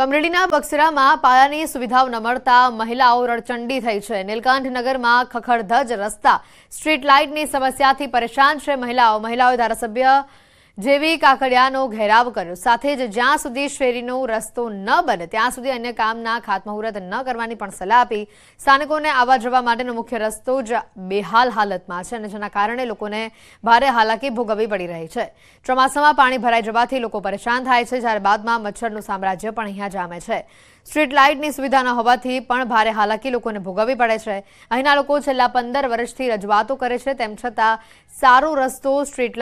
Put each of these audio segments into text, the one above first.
તો અમરેલીના બક્સરામાં પાયાની સુવિધાઓ ન મળતા મહિલાઓ રણચંડી થઈ છે નીલકાંઠનગરમાં ખખડધજ રસ્તા સ્ટ્રીટ લાઇટની સમસ્યાથી પરેશાન છે મહિલાઓ મહિલાઓએ ધારાસભ્ય જેવી કાકડિયાનો ઘેરાવ કર્યો સાથે જ જ્યાં સુધી શેરીનો રસ્તો ન બને ત્યાં સુધી અન્ય કામના ખાતમુહૂર્ત ન કરવાની પણ સલાહ આપી સ્થાનિકોને આવવા જવા માટેનો મુખ્ય રસ્તો જ બેહાલ હાલતમાં છે અને જેના કારણે લોકોને ભારે હાલાકી ભોગવવી પડી રહી છે ચોમાસામાં પાણી ભરાઈ જવાથી લોકો પરેશાન થાય છે જ્યારે બાદમાં મચ્છરનું સામ્રાજ્ય પણ અહીંયા જામે છે સ્ટ્રીટ લાઇટની સુવિધા ન હોવાથી પણ ભારે હાલાકી લોકોને ભોગવવી પડે છે અહીંના લોકો છેલ્લા પંદર વર્ષથી રજૂઆતો કરે છે તેમ છતાં સારો રસ્તો સ્ટ્રીટ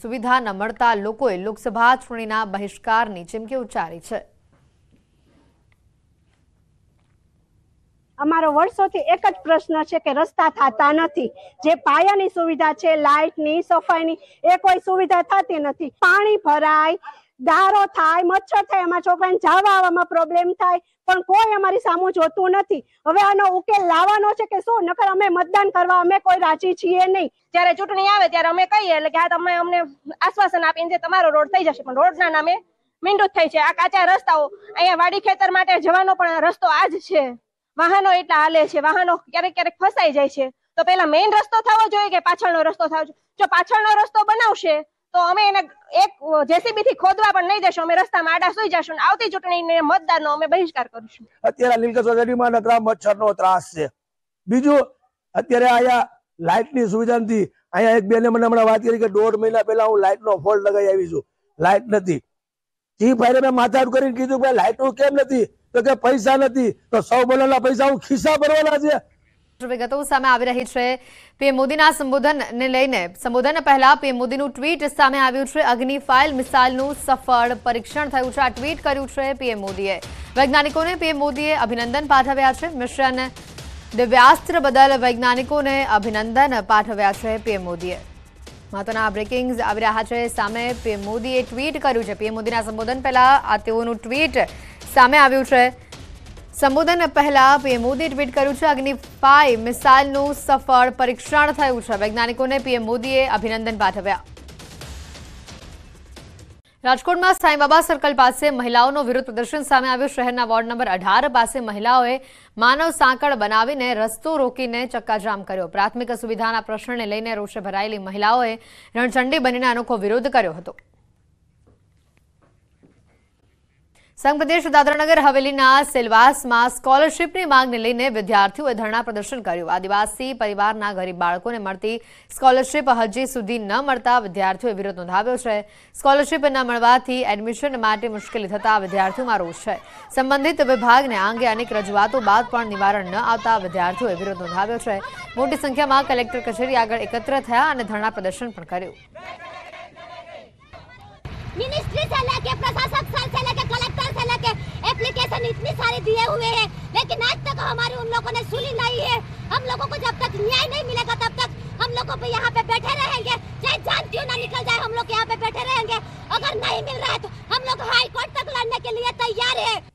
સુવિધા ન મળતા લોકોએ લોકસભા ચૂંટણીના બહિષ્કારની ચીમકી ઉચ્ચારી છે અમારો વર્ષોથી એક જ પ્રશ્ન છે કે રસ્તા થતા નથી જે પાયાની સુવિધા છે લાઇટની સફાઈની એ કોઈ સુવિધા થતી નથી પાણી ભરાય દારો થાય મચ્છર થાય એમાં છોકરાને જવા આવવામાં પ્રોબ્લેમ થાય પણ કોઈ અમારી સામું જોતું નથી હવે આનો ઉકેલ લાવવાનો છે કે શું નકર અમે મતદાન કરવા અમે કોઈ રાજી છીએ નહીં જ્યારે ચૂંટણી આવે ત્યારે અમે કહીએ એટલે કે હા તમે અમને આશ્વાસન આપીને તમારો રોડ થઈ જશે પણ રોડના નામે મીંડું થઈ છે આ કાચા રસ્તાઓ અહીંયા વાડી ખેતર માટે જવાનો પણ રસ્તો આ જ છે વાહનો એટલા હાલે છે વાહનો ક્યારેક ક્યારેક ફસાઈ જાય છે તો પેલા મેઇન રસ્તો થવો જોઈએ કે પાછળનો રસ્તો થવો જોઈએ જો પાછળનો રસ્તો બનાવશે તો અમે એને એક જેસીબી થી ખોદવા પણ નહીં દેશું અમે રસ્તામાં આડા સુઈ જશું આવતી ચૂંટણીને મતદારનો અમે બહિષ્કાર કરીશું અત્યારે લીલકર સોસાયટીમાં નકરા મચ્છરનો ત્રાસ છે બીજું અત્યારે અહીંયા લાઇટની સુવિધાથી અહીંયા એક બેને મને હમણાં વાત કરી કે દોઢ મહિના પહેલા હું લાઇટ નો ફોલ્ટ લગાવી આવી છું લાઇટ નથી જી ભાઈ મેં માથા કરીને કીધું લાઇટ લાઇટો કેમ નથી તો કે પૈસા નથી તો સૌ બોલેલા પૈસા હું ખિસ્સા ભરવાના છે વિગતો સામે આવી રહી છે પીએમ મોદીના સંબોધનને લઈને સંબોધન પહેલા પીએમ મોદીનું ટ્વીટ સામે આવ્યું છે અગ્નિ ફાઇલ મિસાઇલનું સફળ પરીક્ષણ થયું છે આ ટ્વીટ કર્યું છે પીએમ મોદીએ વૈજ્ઞાનિકોને પીએમ મોદીએ અભિનંદન પાઠવ્યા છે મિશન દિવ્યાસ્ત્ર બદલ વૈજ્ઞાનિકોને અભિનંદન પાઠવ્યા છે પીએમ મોદીએ મહત્વના બ્રેકિંગ આવી રહ્યા છે સામે પીએમ મોદીએ ટ્વીટ કર્યું છે પીએમ મોદીના સંબોધન પહેલા આ તેઓનું ટ્વીટ સામે આવ્યું છે સંબોધન પહેલા પીએમ મોદીએ ટ્વીટ કર્યું છે અગ્નિ ફાઈવ મિસાઇલનું સફળ પરીક્ષણ થયું છે વૈજ્ઞાનિકોને પીએમ મોદીએ અભિનંદન પાઠવ્યા રાજકોટમાં સાંઈબાબા સર્કલ પાસે મહિલાઓનો વિરોધ પ્રદર્શન સામે આવ્યું શહેરના વોર્ડ નંબર અઢાર પાસે મહિલાઓએ માનવ સાંકળ બનાવીને રસ્તો રોકીને ચક્કાજામ કર્યો પ્રાથમિક સુવિધાના પ્રશ્નને લઈને રોષે ભરાયેલી મહિલાઓએ રણચંડી બનીને અનોખો વિરોધ કર્યો હતો સંઘ પ્રદેશ દાદરાનગર હવેલીના સેલવાસમાં સ્કોલરશીપની માંગને લઈને વિદ્યાર્થીઓએ ધરણા પ્રદર્શન કર્યું આદિવાસી પરિવારના ગરીબ બાળકોને મળતી સ્કોલરશીપ હજી સુધી ન મળતા વિદ્યાર્થીઓએ વિરોધ નોંધાવ્યો છે સ્કોલરશીપ ન મળવાથી એડમિશન માટે મુશ્કેલી થતા વિદ્યાર્થીઓમાં રોષ છે સંબંધિત વિભાગને આ અંગે અનેક રજૂઆતો બાદ પણ નિવારણ ન આવતા વિદ્યાર્થીઓએ વિરોધ નોંધાવ્યો છે મોટી સંખ્યામાં કલેક્ટર કચેરી આગળ એકત્ર થયા અને ધરણા પ્રદર્શન પણ કર્યું हमारे दिए हुए हैं लेकिन आज तक हमारे उन लोगों ने सुनी नहीं है हम लोगों को जब तक न्याय नहीं मिलेगा तब तक हम लोगों पे यहाँ पे बैठे रहेंगे चाहे जान क्यों ना निकल जाए हम लोग यहाँ पे बैठे रहेंगे अगर नहीं मिल रहा है तो हम लोग हाईकोर्ट तक लड़ने के लिए तैयार है